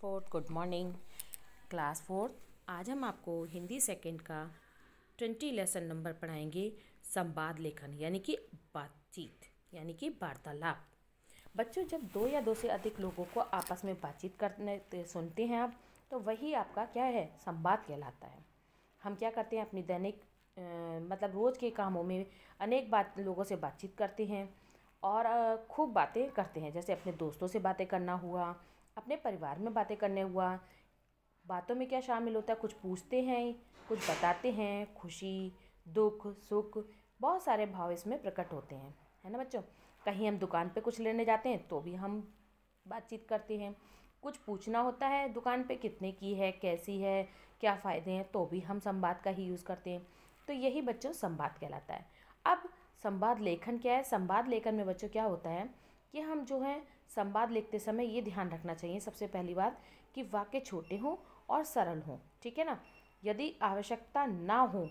fourth good morning class fourth आज हम आपको हिंदी सेकंड का ट्वेंटी लेसन नंबर पढ़ाएंगे संवाद लेखन यानी कि बातचीत यानी कि वार्तालाप बच्चों जब दो या दो से अधिक लोगों को आपस में बातचीत करने सुनते हैं आप तो वही आपका क्या है संवाद कहलाता है हम क्या करते हैं अपनी दैनिक मतलब रोज़ के कामों में अनेक बात लोगों से बातचीत करते हैं और खूब बातें करते हैं जैसे अपने दोस्तों से बातें करना हुआ अपने परिवार में बातें करने हुआ बातों में क्या शामिल होता है कुछ पूछते हैं कुछ बताते हैं खुशी दुख सुख बहुत सारे भाव इसमें प्रकट होते हैं है ना बच्चों कहीं हम दुकान पे कुछ लेने जाते हैं तो भी हम बातचीत करते हैं कुछ पूछना होता है दुकान पे कितने की है कैसी है क्या फ़ायदे हैं तो भी हम संवाद का ही यूज़ करते हैं तो यही बच्चों संवाद कहलाता है अब संवाद लेखन क्या है संवाद लेखन में बच्चों क्या होता है कि हम जो है संवाद लिखते समय ये ध्यान रखना चाहिए सबसे पहली बात कि वाक्य छोटे हों और सरल हों ठीक है ना यदि आवश्यकता ना हो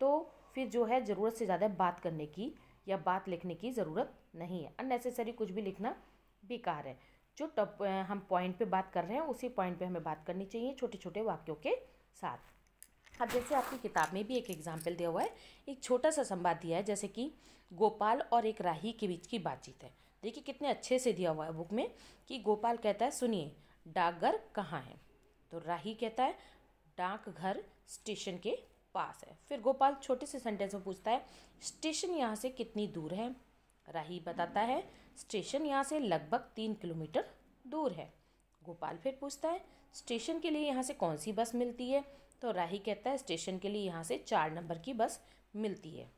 तो फिर जो है ज़रूरत से ज़्यादा बात करने की या बात लिखने की ज़रूरत नहीं है अननेसेसरी कुछ भी लिखना बेकार है जो टप हम पॉइंट पे बात कर रहे हैं उसी पॉइंट पे हमें बात करनी चाहिए छोटे छोटे वाक्यों के साथ अब जैसे आपकी किताब में भी एक एग्जाम्पल दिया हुआ है एक छोटा सा संवाद दिया है जैसे कि गोपाल और एक राही के बीच की बातचीत है देखिए कितने अच्छे से दिया हुआ है बुक में कि गोपाल कहता है सुनिए डाकघर कहाँ है तो राही कहता है डाकघर स्टेशन के पास है फिर गोपाल छोटे से सेंटेंस में पूछता है स्टेशन यहाँ से कितनी दूर है राही बताता है स्टेशन यहाँ से लगभग तीन किलोमीटर दूर है गोपाल फिर पूछता है स्टेशन के लिए यहाँ से कौन सी बस मिलती है तो राही कहता है स्टेशन के लिए यहाँ से चार नंबर की बस मिलती है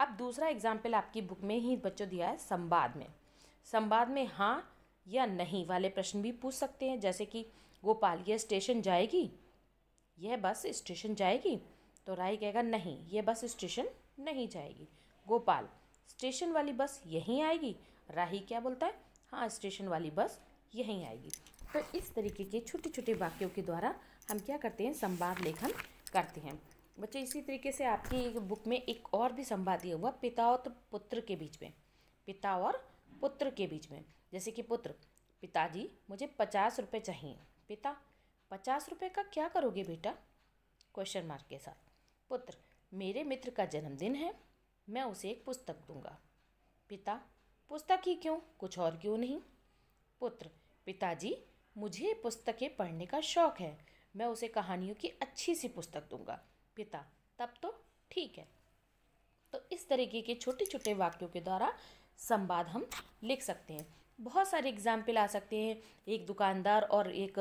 अब दूसरा एग्जाम्पल आपकी बुक में ही बच्चों दिया है संवाद में संवाद में हाँ या नहीं वाले प्रश्न भी पूछ सकते हैं जैसे कि गोपाल यह स्टेशन जाएगी यह बस स्टेशन जाएगी तो राय कहेगा नहीं यह बस स्टेशन नहीं जाएगी गोपाल स्टेशन वाली बस यहीं आएगी राही क्या बोलता है हाँ स्टेशन वाली बस यहीं आएगी तो इस तरीके के छोटे छोटे वाक्यों के द्वारा हम क्या करते हैं संवाद लेखन करते हैं बच्चे इसी तरीके से आपकी बुक में एक और भी संवाद दिया हुआ पिता और पुत्र के बीच में पिता और पुत्र के बीच में जैसे कि पुत्र पिताजी मुझे पचास रुपये चाहिए पिता पचास रुपये का क्या करोगे बेटा क्वेश्चन मार्क के साथ पुत्र मेरे मित्र का जन्मदिन है मैं उसे एक पुस्तक दूंगा पिता पुस्तक ही क्यों कुछ और क्यों नहीं पुत्र पिताजी मुझे पुस्तकें पढ़ने का शौक़ है मैं उसे कहानियों की अच्छी सी पुस्तक दूंगा पिता तब तो ठीक है तो इस तरीके के छोटे छोटे वाक्यों के द्वारा संवाद हम लिख सकते हैं बहुत सारे एग्जाम्पल आ सकते हैं एक दुकानदार और एक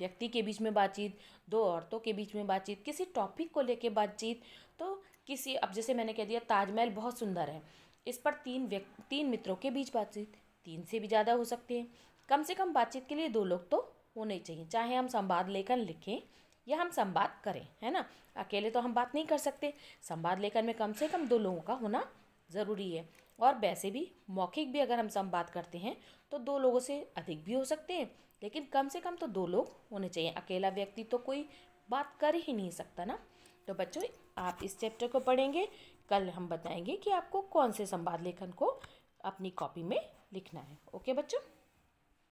व्यक्ति के बीच में बातचीत दो औरतों के बीच में बातचीत किसी टॉपिक को लेके बातचीत तो किसी अब जैसे मैंने कह दिया ताजमहल बहुत सुंदर है इस पर तीन व्यक्ति तीन मित्रों के बीच बातचीत तीन से भी ज़्यादा हो सकते हैं कम से कम बातचीत के लिए दो लोग तो होने चाहिए चाहे हम संवाद लेखन लिखें या हम संवाद करें है ना अकेले तो हम बात नहीं कर सकते संवाद लेखन में कम से कम दो लोगों का होना ज़रूरी है और वैसे भी मौखिक भी अगर हम संवाद करते हैं तो दो लोगों से अधिक भी हो सकते हैं लेकिन कम से कम तो दो लोग होने चाहिए अकेला व्यक्ति तो कोई बात कर ही नहीं सकता ना तो बच्चों आप इस चैप्टर को पढ़ेंगे कल हम बताएंगे कि आपको कौन से संवाद लेखन को अपनी कॉपी में लिखना है ओके बच्चों